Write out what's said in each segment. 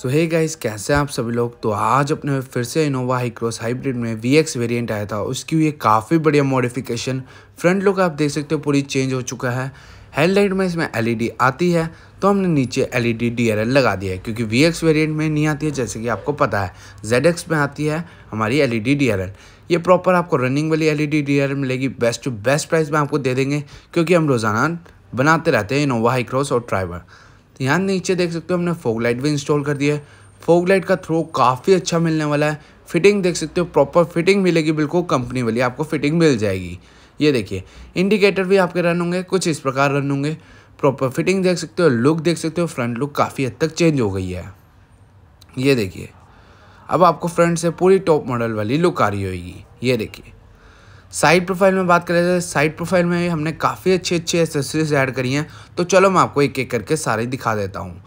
सो hey guys कैसे हैं आप सभी लोग तो आज अपने फिर से इनोवा हाईक्रॉस हाइब्रिड में वी एक्स वेरियंट आया था उसकी हुई काफ़ी बढ़िया मॉडिफिकेशन फ्रंट लुक आप देख सकते हो पूरी चेंज हो चुका है हेडलाइट में इसमें एलईडी e आती है तो हमने नीचे एल ई e लगा दिया है क्योंकि वी एक्स वेरियंट में नहीं आती है जैसे कि आपको पता है जेड एक्स में आती है हमारी एल ई e ये प्रॉपर आपको रनिंग वाली एल ई मिलेगी बेस्ट टू बेस्ट प्राइस में आपको दे देंगे क्योंकि हम रोज़ाना बनाते रहते हैं इनोवा हाईक्रॉस और ट्राइवर तो यहाँ नीचे देख सकते हो हमने फोक लाइट भी इंस्टॉल कर दिया है फोक लाइट का थ्रो काफ़ी अच्छा मिलने वाला है फिटिंग देख सकते हो प्रॉपर फिटिंग मिलेगी बिल्कुल कंपनी वाली आपको फिटिंग मिल जाएगी ये देखिए इंडिकेटर भी आपके रन होंगे कुछ इस प्रकार रन होंगे प्रॉपर फिटिंग देख सकते हो लुक देख सकते हो फ्रंट लुक काफ़ी हद तक चेंज हो गई है ये देखिए अब आपको फ्रंट से पूरी टॉप मॉडल वाली लुक आ रही होगी ये देखिए साइड प्रोफाइल में बात करें तो साइड प्रोफाइल में हमने काफ़ी अच्छी अच्छी एसेसरीज ऐड करी हैं तो चलो मैं आपको एक एक करके सारे दिखा देता हूँ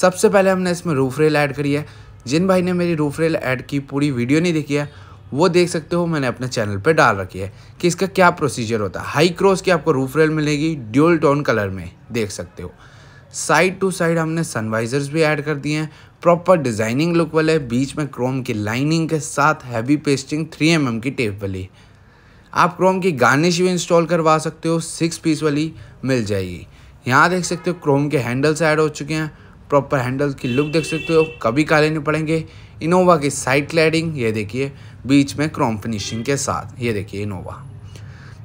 सबसे पहले हमने इसमें रूफ रेल ऐड करी है जिन भाई ने मेरी रूफ रेल ऐड की पूरी वीडियो नहीं देखी है वो देख सकते हो मैंने अपने चैनल पर डाल रखी है कि इसका क्या प्रोसीजर होता है हाई क्रॉस की आपको रूफ रेल मिलेगी ड्यूल टोन कलर में देख सकते हो साइड टू साइड हमने सनवाइजर्स भी ऐड कर दिए हैं प्रॉपर डिजाइनिंग लुक वाले बीच में क्रोम की लाइनिंग के साथ हैवी पेस्टिंग 3 एम mm की टेप वाली आप क्रोम की गार्निश भी इंस्टॉल करवा सकते हो सिक्स पीस वाली मिल जाएगी यहाँ देख सकते हो क्रोम के हैंडल्स ऐड हो चुके हैं प्रॉपर हैंडल की लुक देख सकते हो कभी काले नहीं पड़ेंगे इनोवा की साइड क्लैडिंग ये देखिए बीच में क्रोम फिनिशिंग के साथ ये देखिए इनोवा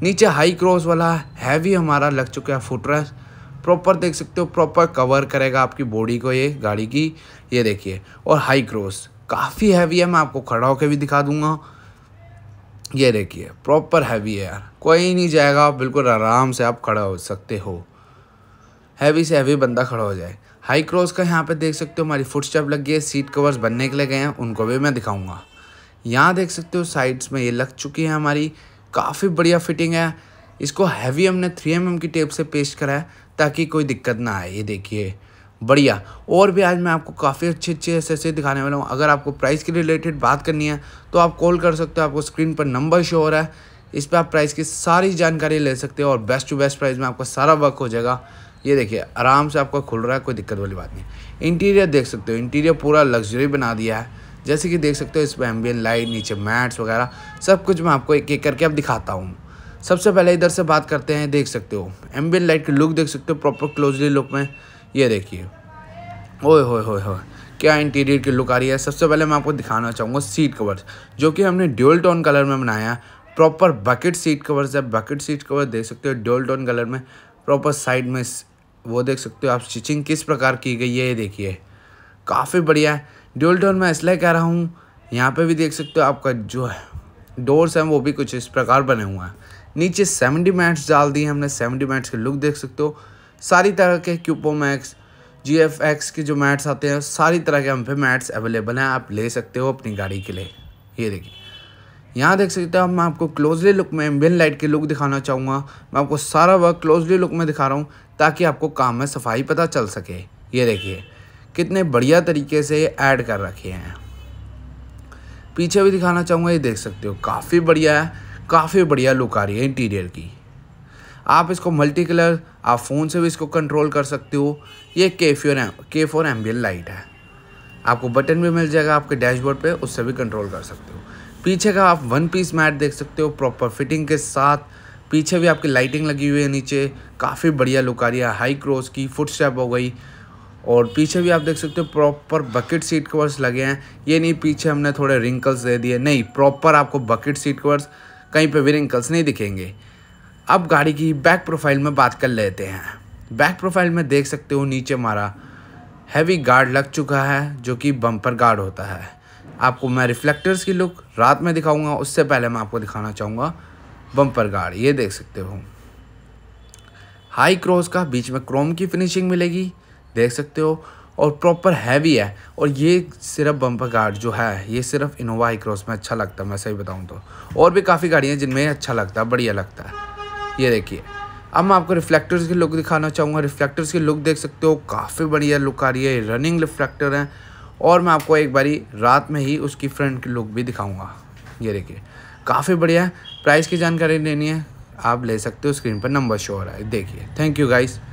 नीचे हाई क्रॉस वाला हैवी हमारा लग चुका है फुटरेस्ट प्रॉपर देख सकते हो प्रॉपर कवर करेगा आपकी बॉडी को ये गाड़ी की ये देखिए और हाई क्रॉस काफ़ी हैवी है मैं आपको खड़ा होकर भी दिखा दूंगा ये देखिए प्रॉपर हैवी है यार कोई नहीं जाएगा बिल्कुल आराम से आप खड़ा हो सकते हो हैवी से हैवी बंदा खड़ा हो जाए हाई क्रॉस का यहाँ पे देख सकते हो हमारी फुट स्टेप लग गई है सीट कवर्स बनने के लिए गए हैं उनको भी मैं दिखाऊंगा यहाँ देख सकते हो साइड्स में ये लग चुकी है हमारी काफ़ी बढ़िया फिटिंग है इसको हैवी हमने थ्री एम की टेप से पेस्ट करा है ताकि कोई दिक्कत ना आए ये देखिए बढ़िया और भी आज मैं आपको काफ़ी अच्छे अच्छे ऐसे ऐसे दिखाने वाला हूँ अगर आपको प्राइस के रिलेटेड बात करनी है तो आप कॉल कर सकते हो आपको स्क्रीन पर नंबर शो हो रहा है इस पर आप प्राइस की सारी जानकारी ले सकते हो और बेस्ट टू बेस्ट प्राइस में आपका सारा वर्क हो जाएगा ये देखिए आराम से आपका खुल रहा है कोई दिक्कत वाली बात नहीं इंटीरियर देख सकते हो इंटीरियर पूरा लग्जरी बना दिया है जैसे कि देख सकते हो इस पर एम्बियन लाइट नीचे मैट्स वगैरह सब कुछ मैं आपको एक एक करके अब दिखाता हूँ सबसे पहले इधर से बात करते हैं देख सकते हो एम्बियन लाइट की लुक देख सकते हो प्रॉपर क्लोजली लुक में ये देखिए ओए होए होए हो क्या इंटीरियर की लुक आ रही है सबसे पहले मैं आपको दिखाना चाहूँगा सीट कवर्स जो कि हमने ड्यूल टोन कलर में बनाया है प्रॉपर बकेट सीट कवर्स है बकेट सीट कवर देख सकते हो ड्यूल टोन कलर में प्रॉपर साइड में वो देख सकते हो आप स्टिचिंग किस प्रकार की गई है ये देखिए काफ़ी बढ़िया है ड्यूल टोन में इसलिए कह रहा हूँ यहाँ पर भी देख सकते हो आपका जो है डोर्स हैं वो भी कुछ इस प्रकार बने हुए हैं नीचे सेवेंटी मैट्स डाल दिए हमने सेवेंटी मैट्स की लुक देख सकते हो सारी तरह के क्यूपो मैक्स जी एफ एक्स के जो मैट्स आते हैं सारी तरह के हम पे मैट्स अवेलेबल हैं आप ले सकते हो अपनी गाड़ी के लिए ये देखिए यहाँ देख सकते हो मैं आपको क्लोजली लुक में एम्बियन लाइट के लुक दिखाना चाहूँगा मैं आपको सारा वर्क क्लोजली लुक में दिखा रहा हूँ ताकि आपको काम में सफाई पता चल सके ये देखिए कितने बढ़िया तरीके से ऐड कर रखे हैं पीछे भी दिखाना चाहूँगा ये देख सकते हो काफ़ी बढ़िया है काफ़ी बढ़िया लुक आ रही है इंटीरियर की आप इसको मल्टी कलर आप फ़ोन से भी इसको कंट्रोल कर सकते हो ये के फ्योर के फोर एल लाइट है आपको बटन भी मिल जाएगा आपके डैशबोर्ड पे उससे भी कंट्रोल कर सकते हो पीछे का आप वन पीस मैट देख सकते हो प्रॉपर फिटिंग के साथ पीछे भी आपकी लाइटिंग लगी हुई है नीचे काफ़ी बढ़िया लुक आ रही है हाई क्रॉस की फुट स्टेप हो गई और पीछे भी आप देख सकते हो प्रॉपर बकेट सीट कवर्स लगे हैं ये नहीं पीछे हमने थोड़े रिंकल्स दे दिए नहीं प्रॉपर आपको बकेट सीट कवर्स कहीं पे भी रिंकल्स नहीं दिखेंगे अब गाड़ी की बैक प्रोफाइल में बात कर लेते हैं बैक प्रोफाइल में देख सकते हो नीचे हमारा हैवी गार्ड लग चुका है जो कि बम्पर गार्ड होता है आपको मैं रिफ्लेक्टर्स की लुक रात में दिखाऊंगा उससे पहले मैं आपको दिखाना चाहूँगा बम्पर गार्ड ये देख सकते हो हाई क्रॉस का बीच में क्रोम की फिनिशिंग मिलेगी देख सकते हो और प्रॉपर हैवी है और ये सिर्फ बम्पर गार्ड जो है ये सिर्फ इनोवा हाई क्रॉस में अच्छा लगता है मैं सही बताऊँ तो और भी काफ़ी गाड़ियाँ जिनमें अच्छा लगता है बढ़िया लगता है ये देखिए अब मैं आपको रिफ्लेक्टर्स की लुक दिखाना चाहूँगा रिफ्लेक्टर्स की लुक देख सकते हो काफ़ी बढ़िया लुक आ रही है रनिंग रिफ्लेक्टर हैं और मैं आपको एक बारी रात में ही उसकी फ्रंट की लुक भी दिखाऊँगा ये देखिए काफ़ी बढ़िया है प्राइस की जानकारी लेनी है आप ले सकते हो स्क्रीन पर नंबर शो हो रहा है देखिए थैंक यू गाइज़